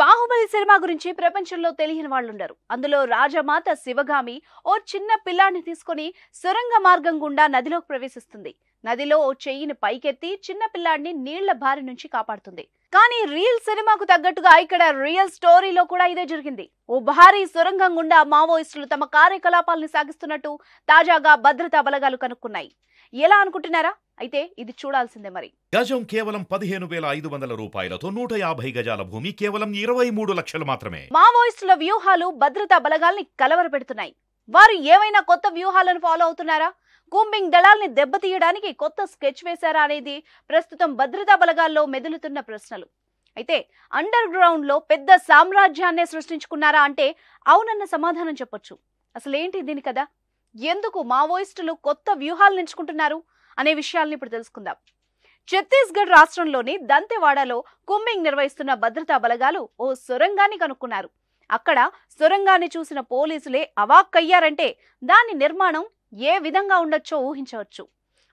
Baahubali cinema గురించి ప్రపంచంలో తెలియని వాళ్ళుండరు అందులో రాజమాత శివగామి ఓ చిన్న పిల్లాన్ని తీసుకుని సొరంగ మార్గం గుండా నదిలోకి ప్రవేశిస్తుంది నదిలో ఓ చెయ్యిని పైకెత్తి చిన్న పిల్లాడిని నీళ్ల బారి నుంచి కాపాడుతుంది కానీ రియల్ సినిమాకు తగ్గట్టుగా ఇక్కడ రియల్ స్టోరీలో కూడా ఇదే జరిగింది ఓ భారీ సొరంగం గుండా మావోయిస్టులు తమ కార్యకలాపాలను సాగిస్తున్నట్టు తాజాగా భద్రతా బలగాలు కనుక్కున్నాయి ఎలా అనుకుంటున్నారా అయితే ఇది చూడాల్సిందే మరి గజం కేవలం పదిహేను వేల ఐదు వందల రూపాయలతో నూట యాభై గజాల భూమి కేవలం ఇరవై మూడు లక్షలు మాత్రమే మావోయిస్టుల వ్యూహాలు భద్రతా బలగాల్ని కలవరపెడుతున్నాయి వారు ఏవైనా కొత్త వ్యూహాలను ఫాలో అవుతున్నారా కూంబింగ్ దళాల్ని దెబ్బతీయడానికి కొత్త స్కెచ్ వేశారా అనేది ప్రస్తుతం భద్రతా బలగాల్లో మెదులుతున్న ప్రశ్నలు అయితే అండర్ గ్రౌండ్ లో పెద్ద సామ్రాజ్యాన్నే సృష్టించుకున్నారా అంటే అవునన్న సమాధానం చెప్పొచ్చు అసలేంటి దీని కదా ఎందుకు మావోయిస్టులు కొత్త వ్యూహాలు ఎంచుకుంటున్నారు అనే విషయాల్ని ఇప్పుడు తెలుసుకుందాం ఛత్తీస్గఢ్ రాష్ట్రంలోని దంతెవాడలో కుంబింగ్ నిర్వహిస్తున్న భద్రతా బలగాలు ఓ సొరంగాన్ని కనుక్కున్నారు అక్కడ సొరంగాన్ని చూసిన పోలీసులే అవాక్కయ్యారంటే దాని నిర్మాణం ఏ విధంగా ఉండొచ్చో ఊహించవచ్చు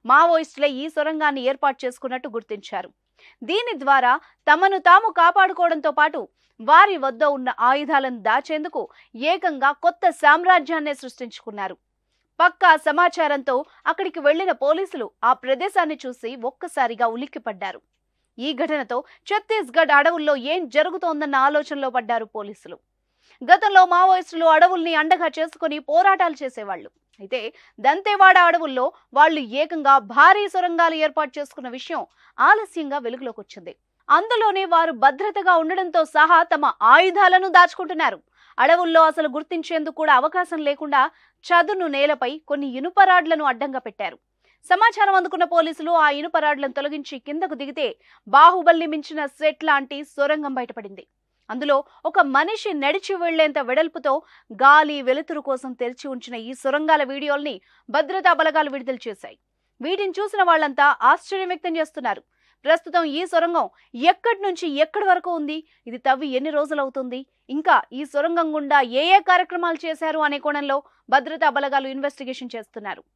మావోయిస్టులే ఈ సొరంగాన్ని ఏర్పాటు చేసుకున్నట్టు గుర్తించారు దీని ద్వారా తమను తాము కాపాడుకోవడంతో పాటు వారి వద్ద ఉన్న ఆయుధాలను దాచేందుకు ఏకంగా కొత్త సామ్రాజ్యాన్నే సృష్టించుకున్నారు పక్కా సమాచారంతో అక్కడికి వెళ్లిన పోలీసులు ఆ ప్రదేశాన్ని చూసి ఒక్కసారిగా ఉలిక్కిపడ్డారు ఈ ఘటనతో ఛత్తీస్గఢ్ అడవుల్లో ఏం జరుగుతోందన్న ఆలోచనలో పడ్డారు పోలీసులు గతంలో మావోయిస్టులు అడవుల్ని అండగా చేసుకుని పోరాటాలు చేసేవాళ్లు అయితే దంతేవాడ అడవుల్లో వాళ్ళు ఏకంగా భారీ సొరంగాలు ఏర్పాటు చేసుకున్న విషయం ఆలస్యంగా వెలుగులోకి వచ్చింది అందులోనే వారు భద్రతగా ఉండడంతో సహా తమ ఆయుధాలను దాచుకుంటున్నారు అడవుల్లో అసలు గుర్తించేందుకు కూడా అవకాశం లేకుండా చదును నేలపై కొన్ని ఇనుప రాడ్లను అడ్డంగా పెట్టారు సమాచారం అందుకున్న పోలీసులు ఆ ఇనుపరాడ్లను తొలగించి కిందకు దిగితే బాహుబల్లి మించిన సెట్ లాంటి సొరంగం బయటపడింది అందులో ఒక మనిషి నడిచి వెళ్లేంత వెడల్పుతో గాలి వెలుతురు కోసం తెరిచి ఉంచిన ఈ సొరంగాల వీడియోల్ని భద్రతా బలగాలు విడుదల చేశాయి వీటిని చూసిన వాళ్ళంతా ఆశ్చర్యం వ్యక్తం చేస్తున్నారు ప్రస్తుతం ఈ సొరంగం ఎక్కడి నుంచి ఎక్కడి వరకు ఉంది ఇది తవ్వి ఎన్ని రోజులవుతుంది ఇంకా ఈ సొరంగం గుండా ఏ ఏ కార్యక్రమాలు చేశారు అనే కోణంలో భద్రతా బలగాలు ఇన్వెస్టిగేషన్ చేస్తున్నారు